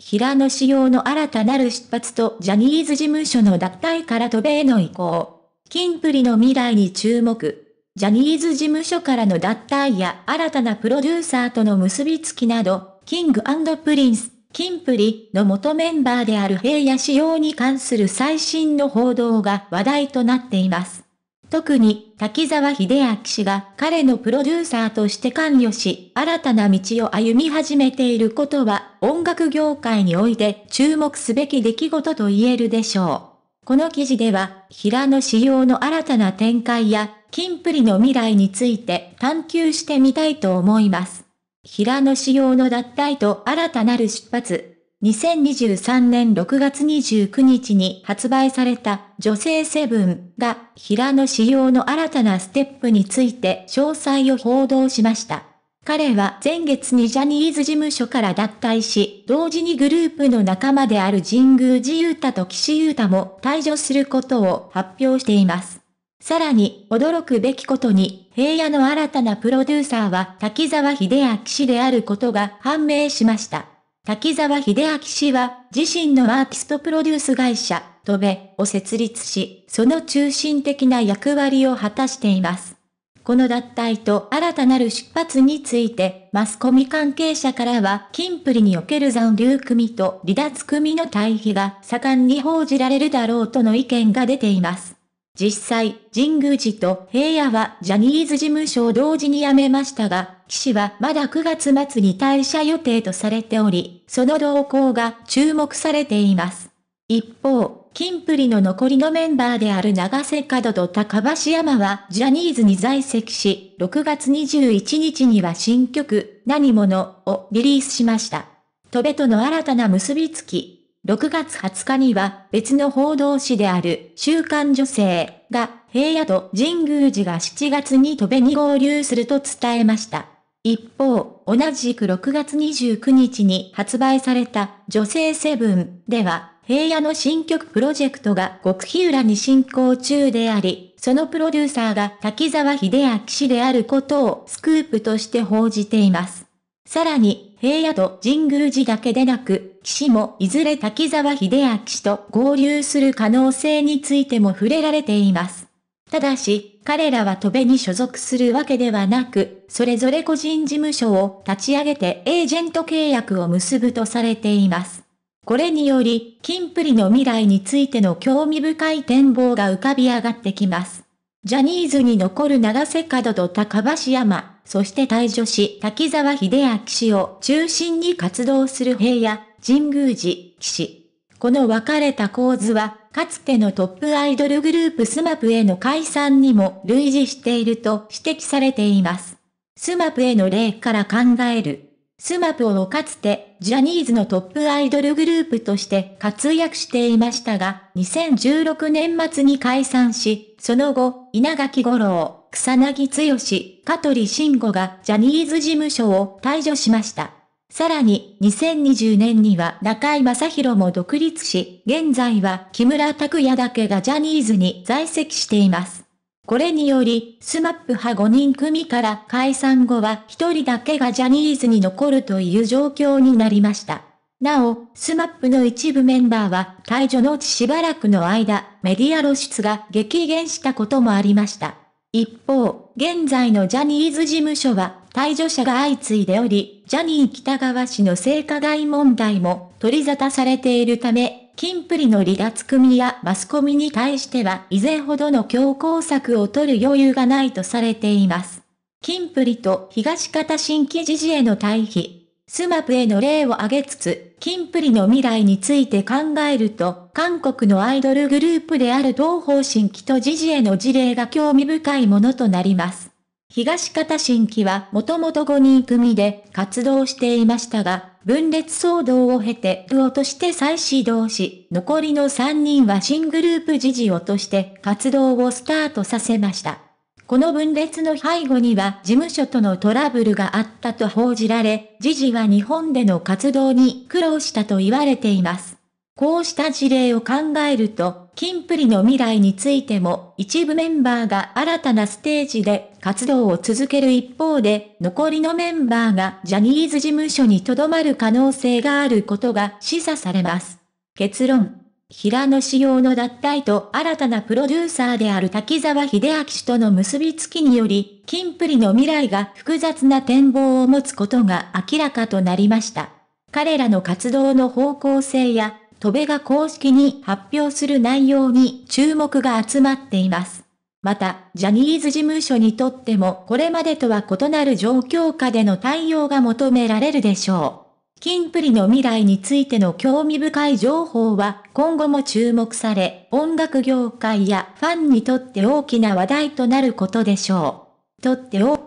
平野仕様の新たなる出発とジャニーズ事務所の脱退から渡米への移行。金プリの未来に注目。ジャニーズ事務所からの脱退や新たなプロデューサーとの結びつきなど、キングプリンス、キンプリの元メンバーである平野仕様に関する最新の報道が話題となっています。特に滝沢秀明氏が彼のプロデューサーとして関与し、新たな道を歩み始めていることは、音楽業界において注目すべき出来事と言えるでしょう。この記事では、平野仕様の新たな展開や、金プリの未来について探求してみたいと思います。平野仕様の脱退と新たなる出発。2023年6月29日に発売された女性セブンが平野仕様の新たなステップについて詳細を報道しました。彼は前月にジャニーズ事務所から脱退し、同時にグループの仲間である神宮寺勇太と岸優太も退場することを発表しています。さらに、驚くべきことに、平野の新たなプロデューサーは滝沢秀明氏であることが判明しました。滝沢秀明氏は、自身のアーティストプロデュース会社、トベを設立し、その中心的な役割を果たしています。この脱退と新たなる出発について、マスコミ関係者からは、金プリにおける残留組と離脱組の対比が盛んに報じられるだろうとの意見が出ています。実際、神宮寺と平野はジャニーズ事務所を同時に辞めましたが、騎士はまだ9月末に退社予定とされており、その動向が注目されています。一方、キンプリの残りのメンバーである長瀬角と高橋山はジャニーズに在籍し、6月21日には新曲、何者をリリースしました。トベとの新たな結びつき、6月20日には別の報道誌である週刊女性が平野と神宮寺が7月にトベに合流すると伝えました。一方、同じく6月29日に発売された女性セブンでは、平野の新曲プロジェクトが極秘裏に進行中であり、そのプロデューサーが滝沢秀明氏であることをスクープとして報じています。さらに、平野と神宮寺だけでなく、岸もいずれ滝沢秀明氏と合流する可能性についても触れられています。ただし、彼らは戸部に所属するわけではなく、それぞれ個人事務所を立ち上げてエージェント契約を結ぶとされています。これにより、金プリの未来についての興味深い展望が浮かび上がってきます。ジャニーズに残る長瀬角と高橋山、そして退場し滝沢秀明氏を中心に活動する平野、神宮寺、騎士、この別れた構図は、かつてのトップアイドルグループスマップへの解散にも類似していると指摘されています。スマップへの例から考える。スマップをかつてジャニーズのトップアイドルグループとして活躍していましたが、2016年末に解散し、その後、稲垣五郎、草薙剛、香取慎吾がジャニーズ事務所を退場しました。さらに、2020年には中井正宏も独立し、現在は木村拓哉だけがジャニーズに在籍しています。これにより、スマップ派5人組から解散後は1人だけがジャニーズに残るという状況になりました。なお、スマップの一部メンバーは退場のうちしばらくの間、メディア露出が激減したこともありました。一方、現在のジャニーズ事務所は退場者が相次いでおり、ジャニー北川氏の性加害問題も取り沙汰されているため、金プリの離脱組やマスコミに対しては以前ほどの強硬策を取る余裕がないとされています。金プリと東方新規時事への対比、スマップへの例を挙げつつ、金プリの未来について考えると、韓国のアイドルグループである東方新規と時事への事例が興味深いものとなります。東方新規はもともと5人組で活動していましたが、分裂騒動を経て、プオとして再始動し、残りの3人は新グループ時事をとして活動をスタートさせました。この分裂の背後には事務所とのトラブルがあったと報じられ、時事は日本での活動に苦労したと言われています。こうした事例を考えると、金プリの未来についても、一部メンバーが新たなステージで活動を続ける一方で、残りのメンバーがジャニーズ事務所に留まる可能性があることが示唆されます。結論。平野志陽の脱退と新たなプロデューサーである滝沢秀明氏との結びつきにより、金プリの未来が複雑な展望を持つことが明らかとなりました。彼らの活動の方向性や戸部が公式に発表する内容に注目が集まっています。また、ジャニーズ事務所にとってもこれまでとは異なる状況下での対応が求められるでしょう。キンプリの未来についての興味深い情報は今後も注目され、音楽業界やファンにとって大きな話題となることでしょう。とってお